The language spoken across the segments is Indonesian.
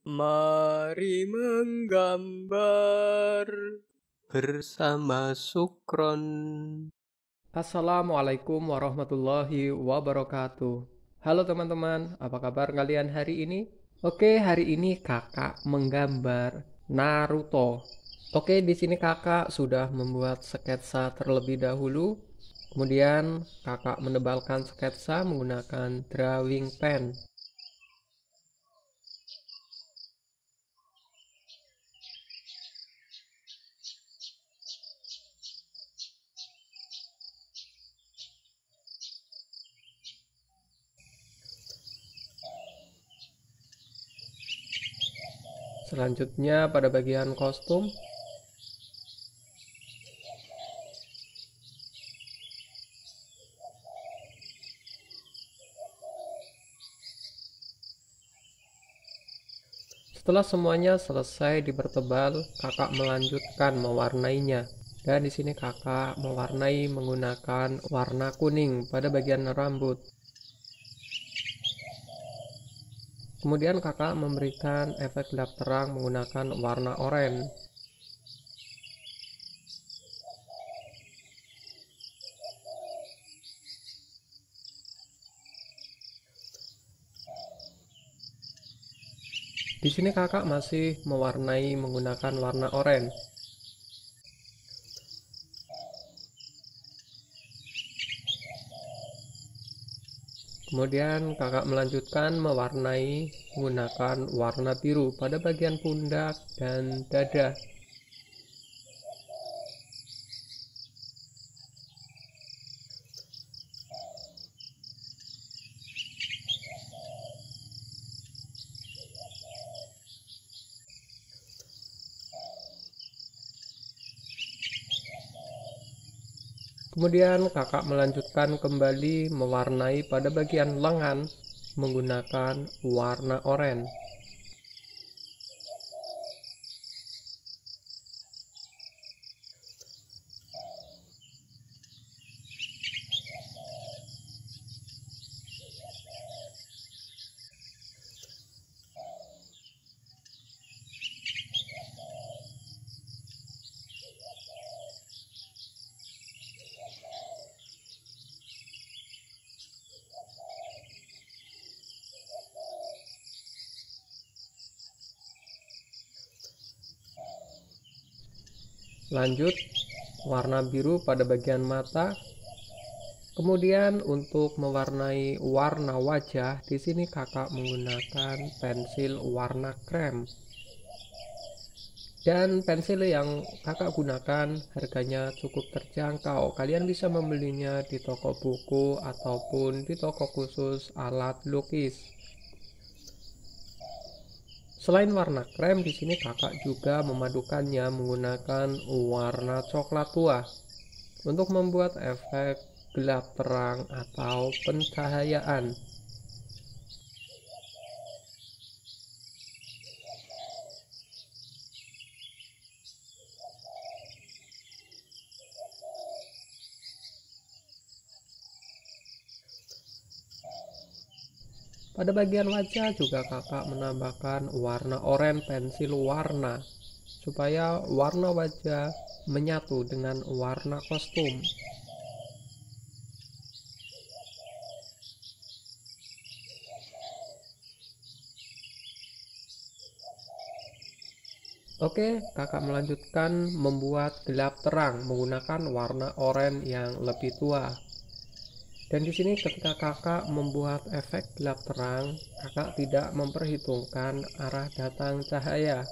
Mari menggambar bersama Sukron. Assalamualaikum warahmatullahi wabarakatuh. Halo teman-teman, apa kabar kalian hari ini? Oke, hari ini kakak menggambar Naruto. Oke, di sini kakak sudah membuat sketsa terlebih dahulu. Kemudian kakak menebalkan sketsa menggunakan drawing pen. Selanjutnya pada bagian kostum Setelah semuanya selesai dipertebal, kakak melanjutkan mewarnainya. Dan di sini kakak mewarnai menggunakan warna kuning pada bagian rambut. Kemudian kakak memberikan efek gelap terang menggunakan warna oranye. Di sini kakak masih mewarnai menggunakan warna oranye. Kemudian kakak melanjutkan mewarnai menggunakan warna biru pada bagian pundak dan dada Kemudian kakak melanjutkan kembali mewarnai pada bagian lengan menggunakan warna oranye. Lanjut, warna biru pada bagian mata. Kemudian untuk mewarnai warna wajah, di sini kakak menggunakan pensil warna krem. Dan pensil yang kakak gunakan harganya cukup terjangkau. Kalian bisa membelinya di toko buku ataupun di toko khusus alat lukis. Selain warna krem, di sini kakak juga memadukannya menggunakan warna coklat tua untuk membuat efek gelap terang atau pencahayaan. Pada bagian wajah juga kakak menambahkan warna oranye pensil warna supaya warna wajah menyatu dengan warna kostum. Oke, kakak melanjutkan membuat gelap terang menggunakan warna oranye yang lebih tua. Dan di sini ketika kakak membuat efek gelap terang, kakak tidak memperhitungkan arah datang cahaya.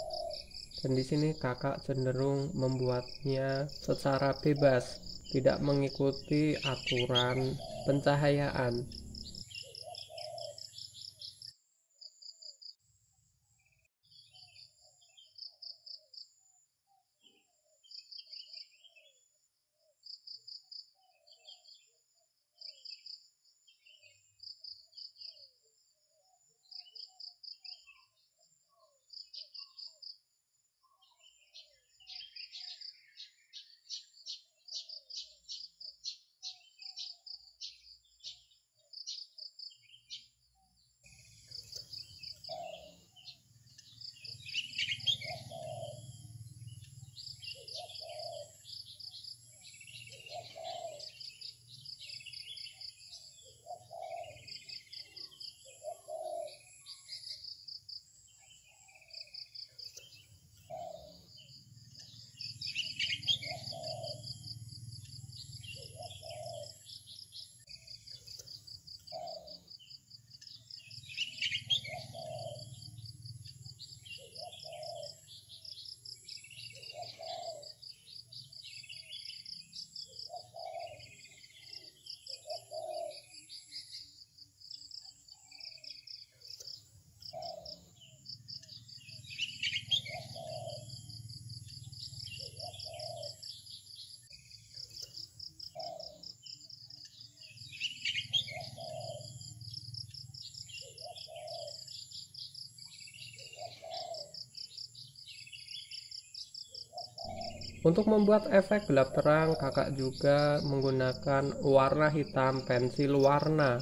Dan di sini kakak cenderung membuatnya secara bebas, tidak mengikuti aturan pencahayaan. Untuk membuat efek gelap terang, kakak juga menggunakan warna hitam pensil warna.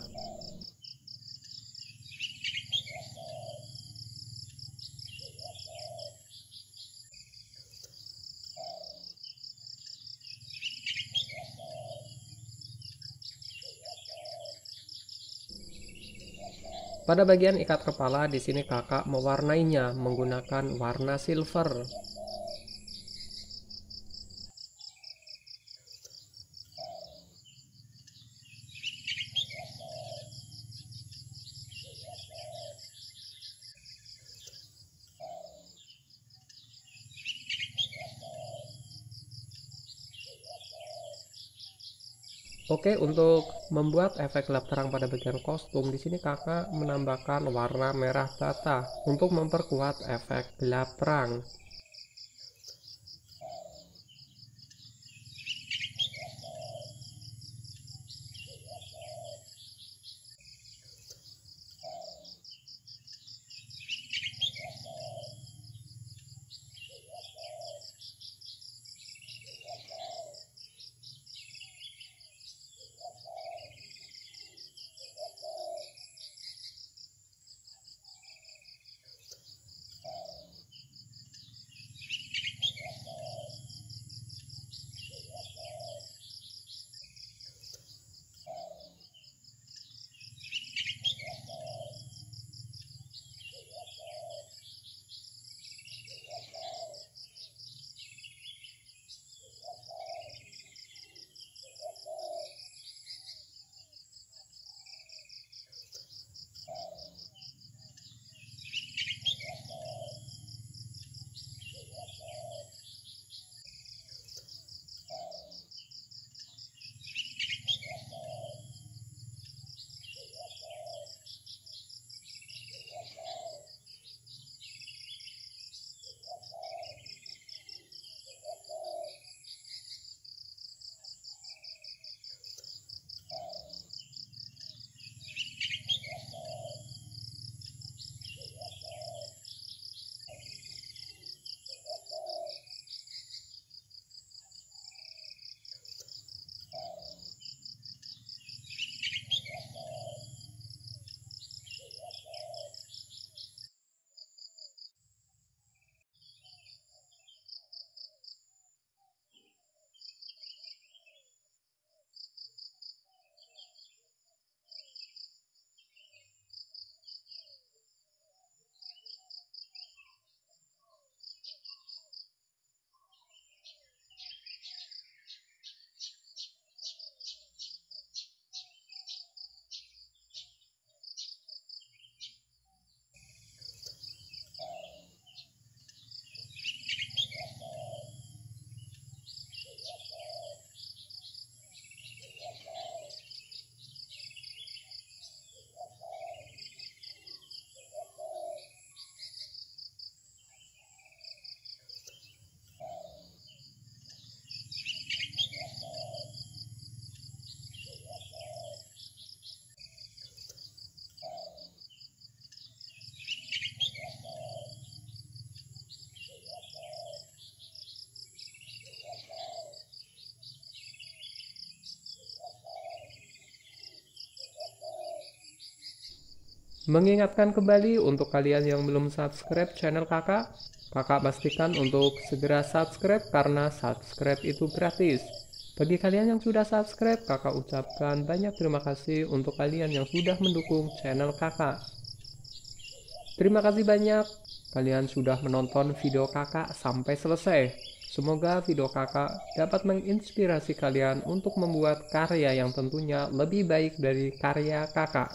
Pada bagian ikat kepala, di sini kakak mewarnainya menggunakan warna silver. Oke, untuk membuat efek gelap terang pada bagian kostum, di sini kakak menambahkan warna merah bata untuk memperkuat efek gelap terang. Mengingatkan kembali untuk kalian yang belum subscribe channel kakak, kakak pastikan untuk segera subscribe karena subscribe itu gratis. Bagi kalian yang sudah subscribe, kakak ucapkan banyak terima kasih untuk kalian yang sudah mendukung channel kakak. Terima kasih banyak kalian sudah menonton video kakak sampai selesai. Semoga video kakak dapat menginspirasi kalian untuk membuat karya yang tentunya lebih baik dari karya kakak.